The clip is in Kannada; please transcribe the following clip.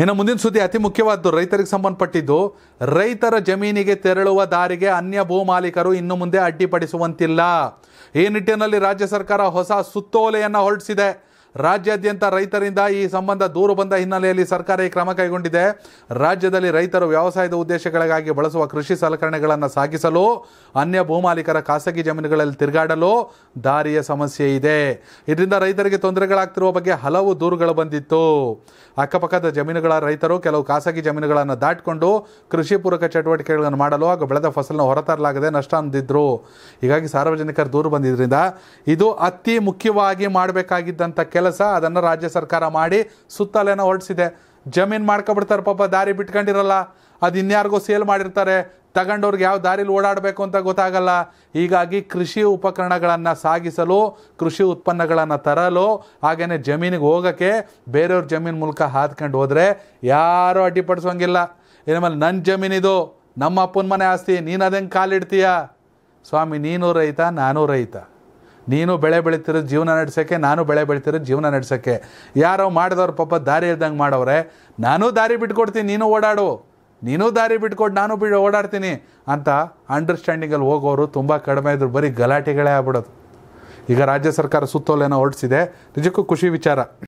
ಇನ್ನು ಮುಂದಿನ ಸುದ್ದಿ ಅತಿ ಮುಖ್ಯವಾದ್ದು ರೈತರಿಗೆ ಸಂಬಂಧಪಟ್ಟಿದ್ದು ರೈತರ ಜಮೀನಿಗೆ ತೆರಳುವ ದಾರಿಗೆ ಅನ್ಯ ಭೂ ಮಾಲೀಕರು ಇನ್ನು ಮುಂದೆ ಅಡ್ಡಿಪಡಿಸುವಂತಿಲ್ಲ ಈ ನಿಟ್ಟಿನಲ್ಲಿ ರಾಜ್ಯ ಸರ್ಕಾರ ಹೊಸ ಸುತ್ತೋಲೆಯನ್ನು ಹೊರಡಿಸಿದೆ ರಾಜ್ಯಾದ್ಯಂತ ರೈತರಿಂದ ಈ ಸಂಬಂಧ ದೂರು ಬಂದ ಹಿನ್ನೆಲೆಯಲ್ಲಿ ಸರ್ಕಾರ ಈ ಕ್ರಮ ಕೈಗೊಂಡಿದೆ ರಾಜ್ಯದಲ್ಲಿ ರೈತರು ವ್ಯವಸಾಯದ ಉದ್ದೇಶಗಳಿಗಾಗಿ ಬಳಸುವ ಕೃಷಿ ಸಲಕರಣೆಗಳನ್ನು ಸಾಗಿಸಲು ಅನ್ಯ ಭೂಮಾಲೀಕರ ಖಾಸಗಿ ಜಮೀನುಗಳಲ್ಲಿ ತಿರುಗಾಡಲು ದಾರಿಯ ಸಮಸ್ಯೆ ಇದೆ ಇದರಿಂದ ರೈತರಿಗೆ ತೊಂದರೆಗಳಾಗ್ತಿರುವ ಬಗ್ಗೆ ಹಲವು ದೂರುಗಳು ಬಂದಿತ್ತು ಅಕ್ಕಪಕ್ಕದ ಜಮೀನುಗಳ ರೈತರು ಕೆಲವು ಖಾಸಗಿ ಜಮೀನುಗಳನ್ನು ದಾಟಿಕೊಂಡು ಕೃಷಿ ಪೂರಕ ಚಟುವಟಿಕೆಗಳನ್ನು ಮಾಡಲು ಹಾಗೂ ಬೆಳೆದ ಫಸಲನ್ನು ಹೊರತರಲಾಗದೆ ನಷ್ಟ ಅಂದಿದ್ರು ಹೀಗಾಗಿ ಸಾರ್ವಜನಿಕರು ದೂರು ಬಂದಿದ್ದರಿಂದ ಇದು ಅತಿ ಮುಖ್ಯವಾಗಿ ಮಾಡಬೇಕಾಗಿದ್ದಂಥ ಕೆಲಸ ಕೆಲಸ ಅದನ್ನು ರಾಜ್ಯ ಸರ್ಕಾರ ಮಾಡಿ ಸುತ್ತಲೇನೋ ಹೊರಡಿಸಿದೆ ಜಮೀನು ಮಾಡ್ಕೊಬಿಡ್ತಾರೆ ಪಾಪ ದಾರಿ ಬಿಟ್ಕೊಂಡಿರಲ್ಲ ಅದು ಇನ್ಯಾರಿಗೂ ಸೇಲ್ ಮಾಡಿರ್ತಾರೆ ತಗೊಂಡವ್ರಿಗೆ ಯಾವ ದಾರಿಲಿ ಓಡಾಡಬೇಕು ಅಂತ ಗೊತ್ತಾಗಲ್ಲ ಹೀಗಾಗಿ ಕೃಷಿ ಉಪಕರಣಗಳನ್ನು ಸಾಗಿಸಲು ಕೃಷಿ ಉತ್ಪನ್ನಗಳನ್ನು ತರಲು ಹಾಗೆಯೇ ಜಮೀನಿಗೆ ಹೋಗೋಕ್ಕೆ ಬೇರೆಯವ್ರ ಜಮೀನು ಮೂಲಕ ಹಾದ್ಕೊಂಡು ಹೋದರೆ ಯಾರೂ ಅಡ್ಡಿಪಡಿಸೋಂಗಿಲ್ಲ ಏನಮೇಲೆ ನನ್ನ ಜಮೀನಿದು ನಮ್ಮ ಅಪ್ಪನ ಮನೆ ಆಸ್ತಿ ನೀನು ಅದಂಗೆ ಕಾಲಿಡ್ತೀಯ ಸ್ವಾಮಿ ನೀನು ರೈತ ನಾನು ರೈತ ನೀನು ಬೆಳೆ ಬೆಳೀತಿರೋ ಜೀವನ ನಡೆಸೋಕ್ಕೆ ನಾನು ಬೆಳೆ ಬೆಳೀತಿರೋ ಜೀವನ ನಡೆಸೋಕ್ಕೆ ಯಾರೋ ಮಾಡಿದವ್ರ ಪಾಪ ದಾರಿ ಇದ್ದಂಗೆ ಮಾಡೋವ್ರೆ ನಾನು ದಾರಿ ಬಿಟ್ಕೊಡ್ತೀನಿ ನೀನು ಓಡಾಡು ನೀನು ದಾರಿ ಬಿಟ್ಕೊಟ್ಟು ನಾನು ಬಿ ಓಡಾಡ್ತೀನಿ ಅಂತ ಅಂಡರ್ಸ್ಟ್ಯಾಂಡಿಂಗಲ್ಲಿ ಹೋಗೋರು ತುಂಬ ಕಡಿಮೆ ಇದ್ರು ಬರೀ ಗಲಾಟೆಗಳೇ ಆಗ್ಬಿಡೋದು ಈಗ ರಾಜ್ಯ ಸರ್ಕಾರ ಸುತ್ತೋಲೆನ ಹೊರಡಿಸಿದೆ ನಿಜಕ್ಕೂ ಖುಷಿ ವಿಚಾರ